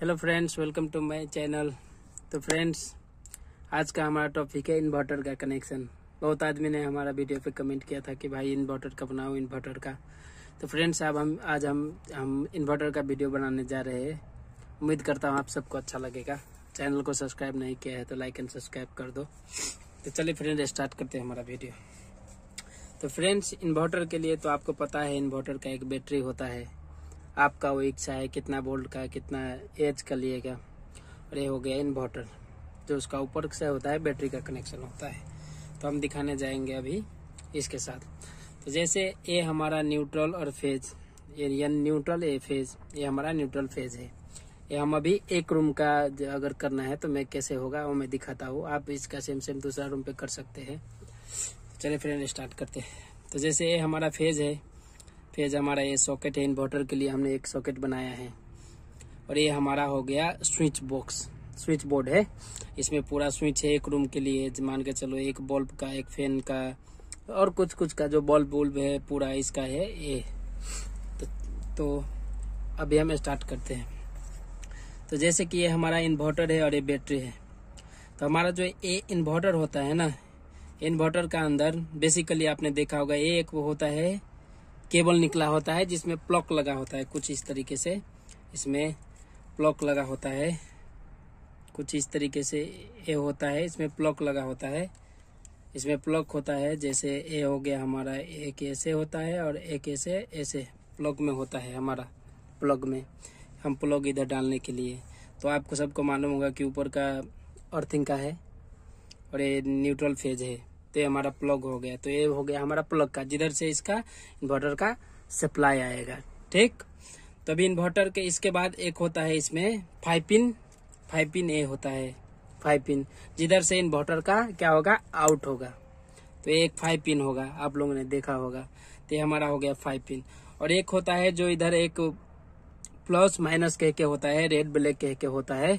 Hello friends welcome to my channel तो friends आज का हमारा टॉपिक है इन्वर्टर का कनेक्शन बहुत आदमी ने हमारा वीडियो पे कमेंट किया था कि भाई इन्वर्टर का बनाओ इन्वर्टर का तो फ्रेंड्स अब हम आज हम हम इन्वर्टर का वीडियो बनाने जा रहे हैं उम्मीद करता हूँ आप सबको अच्छा लगेगा चैनल को सब्सक्राइब नहीं किया है तो लाइक एंड सब्सक्राइब कर दो तो चलिए फ्रेंड स्टार्ट करते हैं हमारा वीडियो तो फ्रेंड्स इन्वर्टर के लिए तो आपको पता है इन्वर्टर का एक बैटरी होता है आपका वो इच्छा है कितना बोल्ट का कितना एज का लिएगा और ये हो गया इन्वर्टर जो उसका ऊपर से होता है बैटरी का कनेक्शन होता है तो हम दिखाने जाएंगे अभी इसके साथ तो जैसे ये हमारा न्यूट्रल और फेज ये न्यूट्रल ए फेज ये हमारा न्यूट्रल फेज है ये हम अभी एक रूम का अगर करना है तो मैं कैसे होगा वो मैं दिखाता हूँ आप इसका सेम सेम दूसरा रूम पे कर सकते हैं चलिए फ्रेंड स्टार्ट करते हैं तो जैसे ये हमारा फेज है फिर हमारा ये सॉकेट है इन्वर्टर के लिए हमने एक सॉकेट बनाया है और ये हमारा हो गया स्विच बॉक्स स्विच बोर्ड है इसमें पूरा स्विच है एक रूम के लिए मान के चलो एक बल्ब का एक फैन का और कुछ कुछ का जो बल्ब बुल्ब है पूरा इसका है ये तो, तो अभी हम स्टार्ट करते हैं तो जैसे कि ये हमारा इन्वर्टर है और ये बैटरी है तो हमारा जो ए इन्वर्टर होता है ना इन्वर्टर का अंदर बेसिकली आपने देखा होगा ये एक वो होता है केबल निकला होता है जिसमें प्लॉक लगा होता है कुछ इस तरीके से इसमें प्लॉक लगा होता है कुछ इस तरीके से ए होता है इसमें प्लॉक लगा होता है इसमें प्लॉक होता है जैसे ए हो गया हमारा एक ऐसे होता है और एक ऐसे ऐसे प्लग में होता है हमारा प्लग में हम प्लग इधर डालने के लिए तो आपको सबको मालूम होगा कि ऊपर का अर्थिंग का है और ये न्यूट्रल फेज है तो ये हमारा प्लग हो गया तो ये हो गया हमारा प्लग का जिधर से इसका इन्वर्टर का सप्लाई आएगा ठीक तो अभी इन्वर्टर के इसके बाद एक होता है इसमें फाइव पिन फाइव पिन ए होता है फाइव पिन जिधर से इन्वर्टर का क्या होगा आउट होगा तो एक फाइव पिन होगा आप लोगों ने देखा होगा तो हमारा हो गया फाइव पिन और एक होता है जो इधर एक प्लस माइनस कह के होता है रेड ब्लैक कह के होता है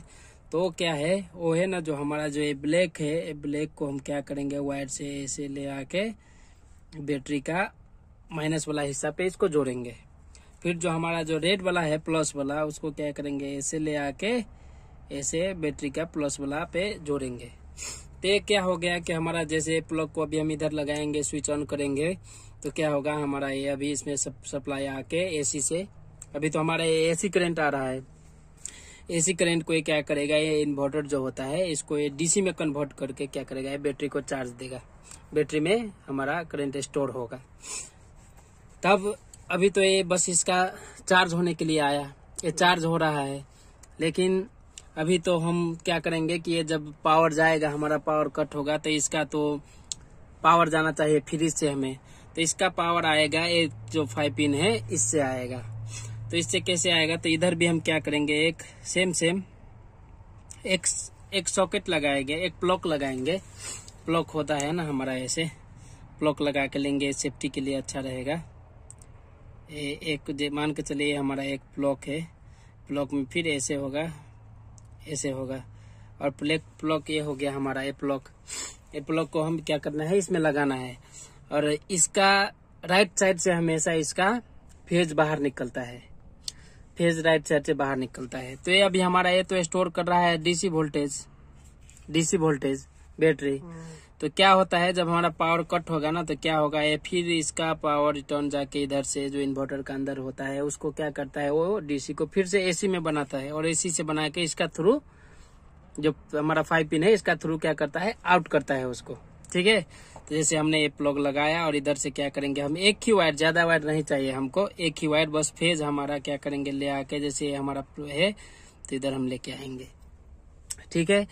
तो क्या है वो है ना जो हमारा जो ये ब्लैक है ये ब्लैक को हम क्या करेंगे वायर से ऐसे ले आके बैटरी का माइनस वाला हिस्सा पे इसको जोड़ेंगे फिर जो हमारा जो रेड वाला है प्लस वाला उसको क्या करेंगे ऐसे ले आके ऐसे बैटरी का प्लस वाला पे जोड़ेंगे तो क्या हो गया कि हमारा जैसे प्लग को अभी हम इधर लगाएंगे स्विच ऑन करेंगे तो क्या होगा हमारा ये अभी इसमें सप्लाई आके एसी से अभी तो हमारा ये एसी करंट आ रहा है एसी करंट को ये क्या करेगा ये इन्वर्टर जो होता है इसको ये डीसी में कन्वर्ट करके क्या करेगा ये बैटरी को चार्ज देगा बैटरी में हमारा करंट स्टोर होगा तब अभी तो ये बस इसका चार्ज होने के लिए आया ये चार्ज हो रहा है लेकिन अभी तो हम क्या करेंगे कि ये जब पावर जाएगा हमारा पावर कट होगा तो इसका तो पावर जाना चाहिए फ्रिज से हमें तो इसका पावर आएगा ये जो फाइव पिन है इससे आएगा तो इससे कैसे आएगा तो इधर भी हम क्या करेंगे एक सेम सेम एक एक सॉकेट लगाएंगे एक प्लॉक लगाएंगे प्लॉक होता है ना हमारा ऐसे प्लॉक लगा के लेंगे सेफ्टी के लिए अच्छा रहेगा ए, एक मान के चलिए हमारा एक प्लॉक है प्लॉक में फिर ऐसे होगा ऐसे होगा और प्लेक प्लॉक ये हो गया हमारा ए प्लॉक ए प्लॉक को हम क्या करना है इसमें लगाना है और इसका राइट साइड से हमेशा इसका फेज बाहर निकलता है फेज राइट साइड से बाहर निकलता है तो ये अभी हमारा ये तो स्टोर कर रहा है DC voltage DC voltage battery हम्म। तो क्या होता है जब हमारा पावर कट होगा ना तो क्या होगा ये फिर इसका पावर रिटर्न जाके इधर से जो इन्वर्टर का अंदर होता है उसको क्या करता है वो डीसी को फिर से एसी में बनाता है और एसी से बना के इसका थ्रू जो हमारा फाइव पिन है इसका थ्रू क्या करता है आउट करता है उसको ठीक है तो जैसे हमने ये प्लग लगाया और इधर से क्या करेंगे हम एक ही वायर ज्यादा वायर नहीं चाहिए हमको एक ही वायर बस फेज हमारा क्या करेंगे ले आके जैसे हमारा है तो इधर हम लेके आएंगे ठीक है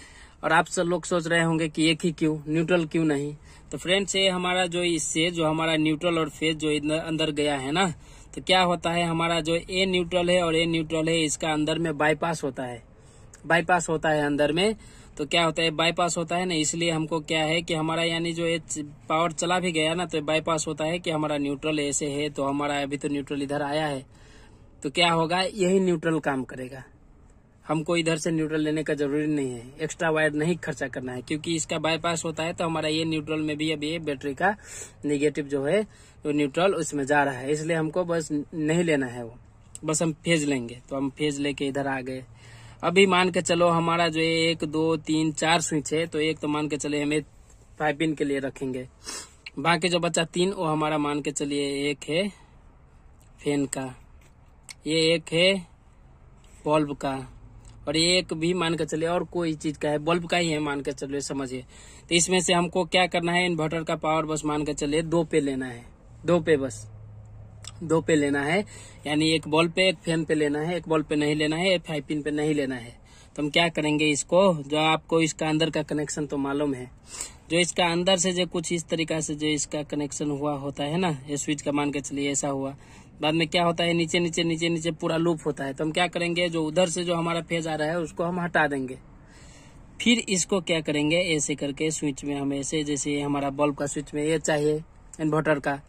और आप सब लोग सोच रहे होंगे कि एक ही क्यों न्यूट्रल क्यों नहीं तो फ्रेंड्स ये हमारा जो इससे जो हमारा न्यूट्रल और फेज जो अंदर गया है ना तो क्या होता है हमारा जो ए न्यूट्रल है और ए न्यूट्रल है इसका अंदर में बाईपास होता है बाईपास होता है अंदर में तो क्या होता है बाईपास होता है ना इसलिए हमको क्या है कि हमारा यानी जो ये पावर चला भी गया ना तो बाईपास होता है कि हमारा न्यूट्रल ऐसे है तो हमारा अभी तो न्यूट्रल इधर आया है तो क्या होगा यही न्यूट्रल काम करेगा हमको इधर से न्यूट्रल लेने का जरूरी नहीं है एक्स्ट्रा वायर नहीं खर्चा करना है क्योंकि इसका बाईपास होता है तो हमारा ये न्यूट्रल में भी अभी ये बैटरी का निगेटिव जो है वो न्यूट्रल उसमें जा रहा है इसलिए हमको बस नहीं लेना है वो बस हम फेज लेंगे तो हम फेज लेके इधर आ गए अभी मान के चलो हमारा जो एक दो तीन चार स्विच है तो एक तो मान के चले हमें पिन के लिए रखेंगे बाकी जो बचा तीन वो हमारा मान के चलिए एक है फैन का ये एक है बल्ब का और एक भी मान के चलिए और कोई चीज का है बल्ब का ही है मान के चलिए समझिए तो इसमें से हमको क्या करना है इन्वर्टर का पावर बस मान के चलिए दो पे लेना है दो पे बस दो पे लेना है यानी एक बॉल पे एक फैन पे लेना है एक बॉल पे नहीं लेना है एक फाइव पिन पे नहीं लेना है तो हम क्या करेंगे इसको जो आपको इसका अंदर का कनेक्शन तो मालूम है जो इसका अंदर से जो कुछ इस तरीका से जो इसका कनेक्शन हुआ होता है ना ये स्विच का मान के चलिए ऐसा हुआ बाद में क्या होता है नीचे नीचे नीचे नीचे पूरा लूप होता है तो हम क्या करेंगे जो उधर से जो हमारा फेज आ रहा है उसको हम हटा देंगे फिर इसको क्या करेंगे ऐसे करके स्विच में हम ऐसे जैसे हमारा बल्ब का स्विच में ये चाहिए इन्वर्टर का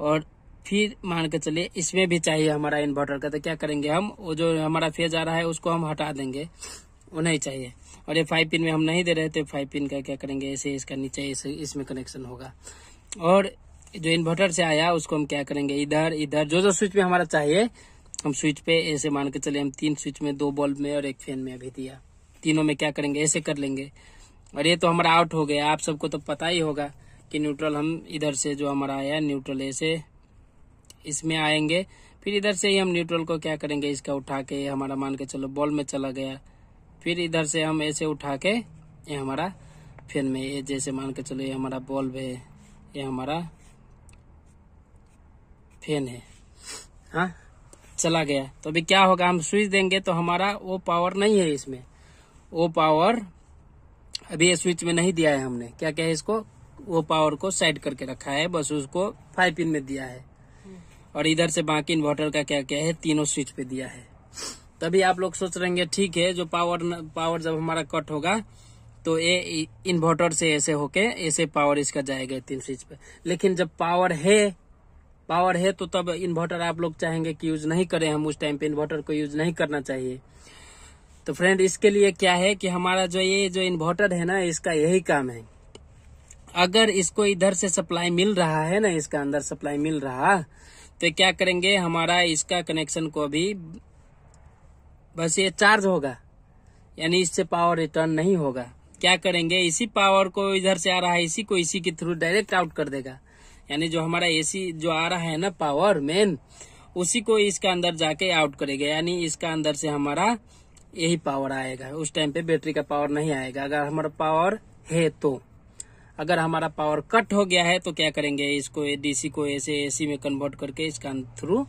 और फिर मान के चलिए इसमें भी चाहिए हमारा इन्वर्टर का तो क्या करेंगे हम वो जो हमारा फेज आ रहा है उसको हम हटा देंगे वो नहीं चाहिए और ये फाइव पिन में हम नहीं दे रहे थे फाइव पिन का क्या करेंगे ऐसे इसका नीचे ऐसे इसमें कनेक्शन होगा और जो इन्वर्टर से आया उसको हम क्या करेंगे इधर इधर जो जो स्विच में हमारा चाहिए हम स्विच पे ऐसे मान के चले हम तीन स्विच में दो बल्ब में और एक फैन में अभी दिया तीनों में क्या करेंगे ऐसे कर लेंगे और ये तो हमारा आउट हो गया आप सबको तो पता ही होगा कि न्यूट्रल हम इधर से जो हमारा आया न्यूट्रल ऐसे इसमें आएंगे फिर इधर से ही हम न्यूट्रल को क्या करेंगे इसका उठा के हमारा मान के चलो बॉल में चला गया फिर इधर से हम ऐसे उठा के ये हमारा फेन में ये जैसे मान के चलो ये हमारा बॉल्ब है ये हमारा फैन है हा? चला गया तो अभी क्या होगा हम स्विच देंगे तो हमारा वो पावर नहीं है इसमें वो पावर अभी ये स्विच में नहीं दिया है हमने क्या क्या है इसको वो पावर को साइड करके रखा है बस उसको फाइव पिन में दिया है और इधर से बाकी इन्वर्टर का क्या क्या है तीनों स्विच पे दिया है तभी आप लोग सोच रहेंगे ठीक है जो पावर पावर जब हमारा कट होगा तो ये इन्वर्टर से ऐसे होके ऐसे पावर इसका जाएगा तीन स्विच पे लेकिन जब पावर है पावर है तो तब इन्वर्टर आप लोग चाहेंगे कि यूज नहीं करें हम उस टाइम पे इन्वर्टर को यूज नहीं करना चाहिए तो फ्रेंड इसके लिए क्या है कि हमारा जो ये जो इन्वर्टर है ना इसका यही काम है अगर इसको इधर से सप्लाई मिल रहा है ना इसका अंदर सप्लाई मिल रहा तो क्या करेंगे हमारा इसका कनेक्शन को भी बस ये चार्ज होगा यानी इससे पावर रिटर्न नहीं होगा क्या करेंगे इसी पावर को इधर से आ रहा है इसी को इसी के थ्रू डायरेक्ट आउट कर देगा यानी जो हमारा एसी जो आ रहा है ना पावर मेन उसी को इसका अंदर जाके आउट करेगा यानी इसका अंदर से हमारा यही पावर आएगा उस टाइम पे बैटरी का पावर नहीं आएगा अगर हमारा पावर है तो अगर हमारा पावर कट हो गया है तो क्या करेंगे इसको डीसी को ऐसे एसी में कन्वर्ट करके इसका थ्रू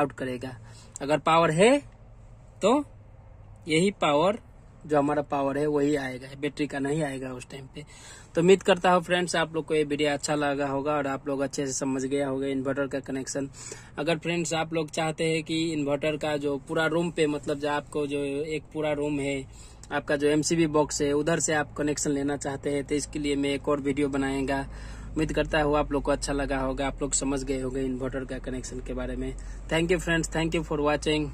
आउट करेगा अगर पावर है तो यही पावर जो हमारा पावर है वही आएगा बैटरी का नहीं आएगा उस टाइम पे तो उम्मीद करता हूँ फ्रेंड्स आप लोग को ये वीडियो अच्छा लगा होगा और आप लोग अच्छे से समझ गया होगा इन्वर्टर का कनेक्शन अगर फ्रेंड्स आप लोग चाहते हैं कि इन्वर्टर का जो पूरा रूम पे मतलब जो आपको जो एक पूरा रूम है आपका जो एमसीबी बॉक्स है उधर से आप कनेक्शन लेना चाहते हैं तो इसके लिए मैं एक और वीडियो बनाएगा उम्मीद करता हूँ आप लोग को अच्छा लगा होगा आप लोग समझ गए होंगे इन्वर्टर का कनेक्शन के बारे में thank you friends thank you for watching